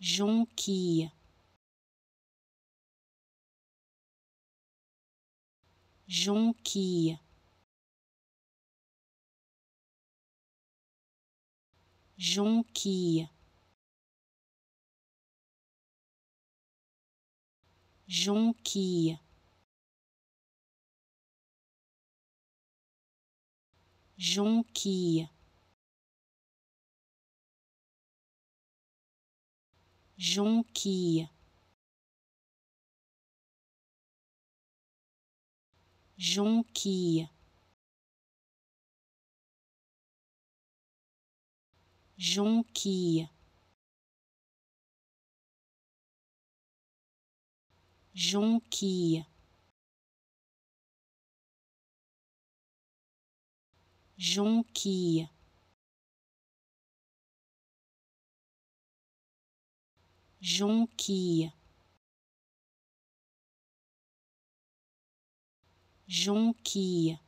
jonquille jonquille jonquille jonquille jonquille jonquille jonquille jonquille jonquille jonquille Junquia, Junquia.